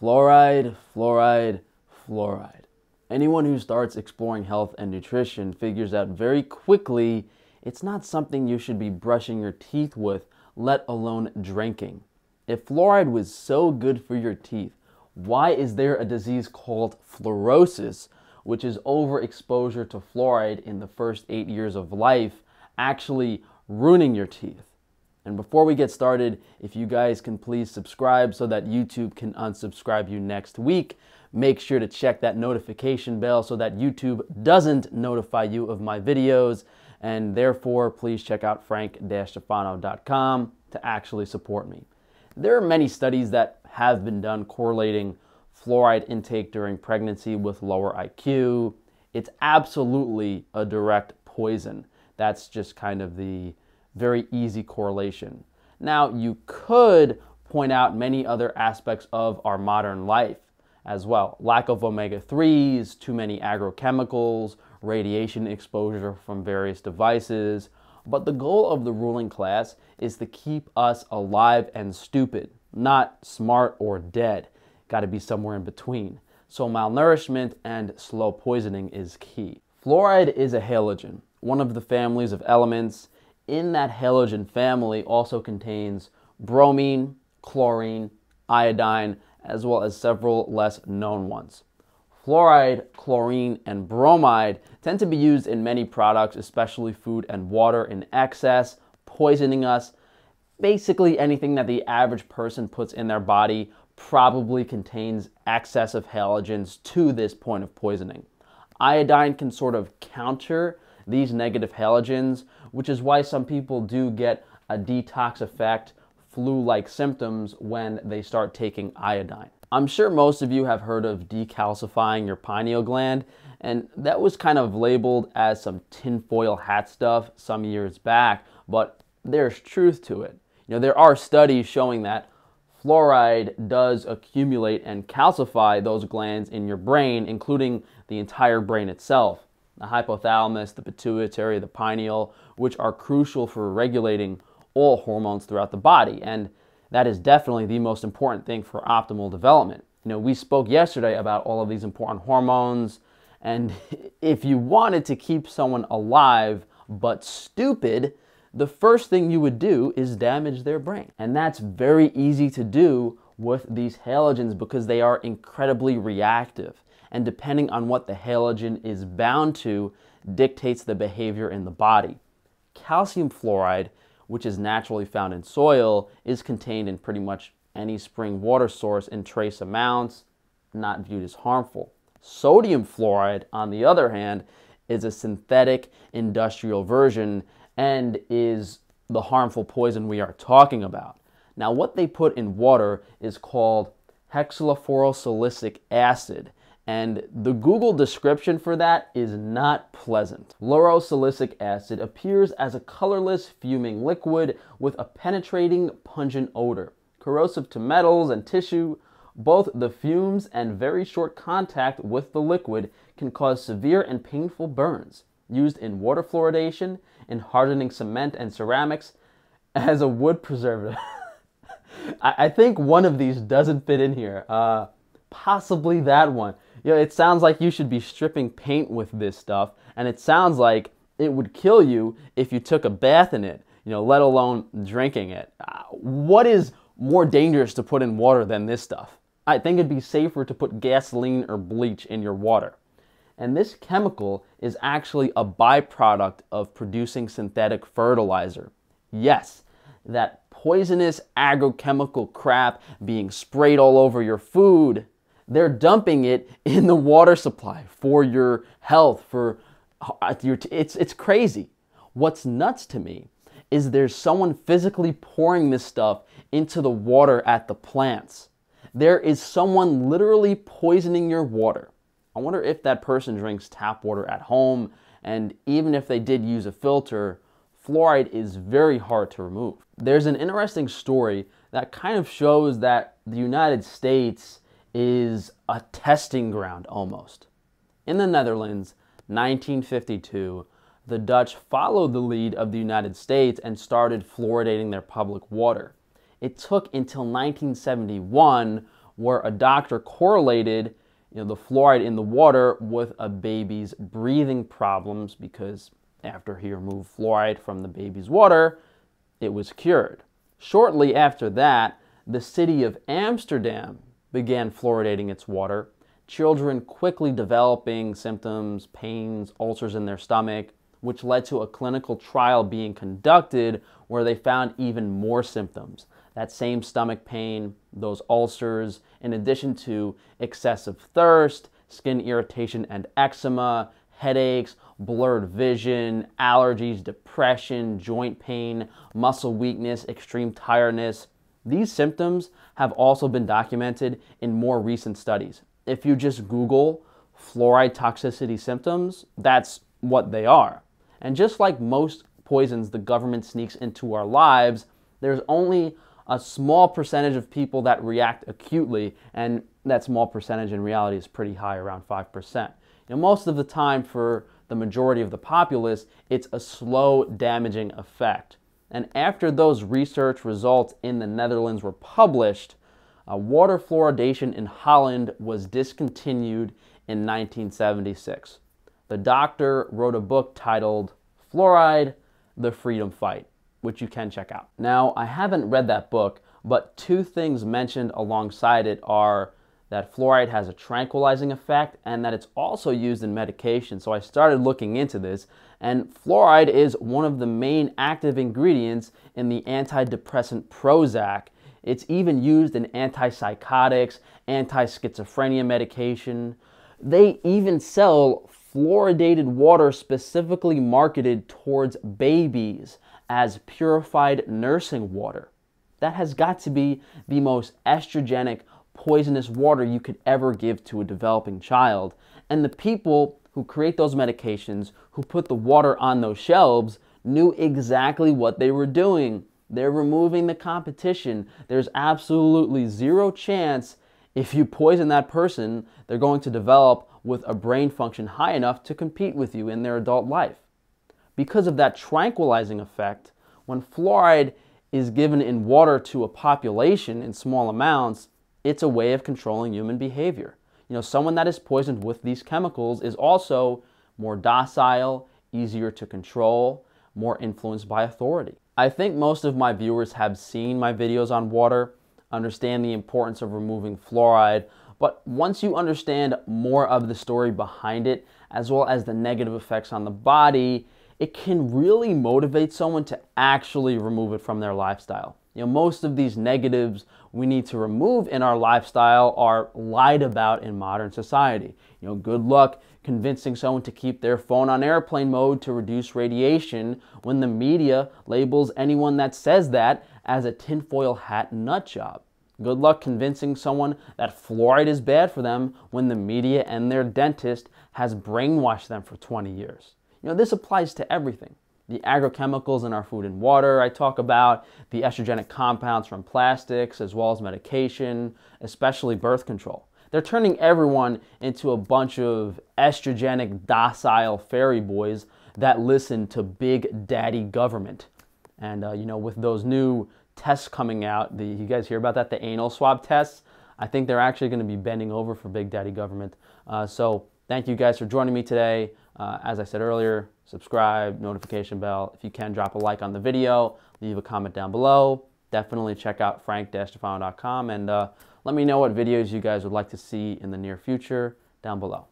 Fluoride, fluoride, fluoride. Anyone who starts exploring health and nutrition figures out very quickly it's not something you should be brushing your teeth with, let alone drinking. If fluoride was so good for your teeth, why is there a disease called fluorosis, which is overexposure to fluoride in the first eight years of life, actually ruining your teeth? And before we get started, if you guys can please subscribe so that YouTube can unsubscribe you next week. Make sure to check that notification bell so that YouTube doesn't notify you of my videos. And therefore, please check out frank-stefano.com to actually support me. There are many studies that have been done correlating fluoride intake during pregnancy with lower IQ. It's absolutely a direct poison. That's just kind of the very easy correlation. Now, you could point out many other aspects of our modern life as well. Lack of omega 3s, too many agrochemicals, radiation exposure from various devices. But the goal of the ruling class is to keep us alive and stupid, not smart or dead. Got to be somewhere in between. So, malnourishment and slow poisoning is key. Fluoride is a halogen, one of the families of elements in that halogen family also contains bromine, chlorine, iodine, as well as several less known ones. Fluoride, chlorine, and bromide tend to be used in many products, especially food and water in excess, poisoning us. Basically anything that the average person puts in their body probably contains excess of halogens to this point of poisoning. Iodine can sort of counter these negative halogens, which is why some people do get a detox effect, flu-like symptoms when they start taking iodine. I'm sure most of you have heard of decalcifying your pineal gland, and that was kind of labeled as some tinfoil hat stuff some years back, but there's truth to it. You know, there are studies showing that fluoride does accumulate and calcify those glands in your brain, including the entire brain itself the hypothalamus, the pituitary, the pineal, which are crucial for regulating all hormones throughout the body. And that is definitely the most important thing for optimal development. You know, we spoke yesterday about all of these important hormones, and if you wanted to keep someone alive but stupid, the first thing you would do is damage their brain. And that's very easy to do with these halogens because they are incredibly reactive and depending on what the halogen is bound to, dictates the behavior in the body. Calcium fluoride, which is naturally found in soil, is contained in pretty much any spring water source in trace amounts, not viewed as harmful. Sodium fluoride, on the other hand, is a synthetic industrial version and is the harmful poison we are talking about. Now, what they put in water is called hexylfluorosilicic acid, and the Google description for that is not pleasant. Laurosalicylic acid appears as a colorless, fuming liquid with a penetrating, pungent odor, corrosive to metals and tissue. Both the fumes and very short contact with the liquid can cause severe and painful burns, used in water fluoridation, in hardening cement and ceramics, as a wood preservative. I, I, think one of these doesn't fit in here. Uh, possibly that one you know, it sounds like you should be stripping paint with this stuff, and it sounds like it would kill you if you took a bath in it, you know, let alone drinking it. Uh, what is more dangerous to put in water than this stuff? I think it'd be safer to put gasoline or bleach in your water. And this chemical is actually a byproduct of producing synthetic fertilizer. Yes, that poisonous agrochemical crap being sprayed all over your food, they're dumping it in the water supply for your health, for uh, your, it's, it's crazy. What's nuts to me is there's someone physically pouring this stuff into the water at the plants. There is someone literally poisoning your water. I wonder if that person drinks tap water at home, and even if they did use a filter, fluoride is very hard to remove. There's an interesting story that kind of shows that the United States is a testing ground almost. In the Netherlands, 1952, the Dutch followed the lead of the United States and started fluoridating their public water. It took until 1971 where a doctor correlated you know, the fluoride in the water with a baby's breathing problems because after he removed fluoride from the baby's water, it was cured. Shortly after that, the city of Amsterdam began fluoridating its water. Children quickly developing symptoms, pains, ulcers in their stomach, which led to a clinical trial being conducted where they found even more symptoms. That same stomach pain, those ulcers, in addition to excessive thirst, skin irritation and eczema, headaches, blurred vision, allergies, depression, joint pain, muscle weakness, extreme tiredness, these symptoms have also been documented in more recent studies. If you just Google fluoride toxicity symptoms, that's what they are. And just like most poisons the government sneaks into our lives, there's only a small percentage of people that react acutely, and that small percentage in reality is pretty high, around 5%. Now, most of the time, for the majority of the populace, it's a slow, damaging effect. And after those research results in the Netherlands were published, uh, water fluoridation in Holland was discontinued in 1976. The doctor wrote a book titled Fluoride, The Freedom Fight, which you can check out. Now, I haven't read that book, but two things mentioned alongside it are that fluoride has a tranquilizing effect and that it's also used in medication. So I started looking into this and fluoride is one of the main active ingredients in the antidepressant Prozac. It's even used in antipsychotics, anti schizophrenia medication. They even sell fluoridated water specifically marketed towards babies as purified nursing water. That has got to be the most estrogenic, poisonous water you could ever give to a developing child. And the people who create those medications, who put the water on those shelves, knew exactly what they were doing. They're removing the competition. There's absolutely zero chance if you poison that person, they're going to develop with a brain function high enough to compete with you in their adult life. Because of that tranquilizing effect, when fluoride is given in water to a population in small amounts, it's a way of controlling human behavior you know, someone that is poisoned with these chemicals is also more docile, easier to control, more influenced by authority. I think most of my viewers have seen my videos on water, understand the importance of removing fluoride, but once you understand more of the story behind it, as well as the negative effects on the body, it can really motivate someone to actually remove it from their lifestyle. You know, most of these negatives we need to remove in our lifestyle are lied about in modern society. You know, good luck convincing someone to keep their phone on airplane mode to reduce radiation when the media labels anyone that says that as a tinfoil hat nut job. Good luck convincing someone that fluoride is bad for them when the media and their dentist has brainwashed them for 20 years. You know, this applies to everything the agrochemicals in our food and water. I talk about the estrogenic compounds from plastics as well as medication, especially birth control. They're turning everyone into a bunch of estrogenic, docile fairy boys that listen to big daddy government. And, uh, you know, with those new tests coming out, the, you guys hear about that, the anal swab tests? I think they're actually going to be bending over for big daddy government. Uh, so thank you guys for joining me today. Uh, as I said earlier, subscribe, notification bell. If you can, drop a like on the video, leave a comment down below. Definitely check out frank and uh, let me know what videos you guys would like to see in the near future down below.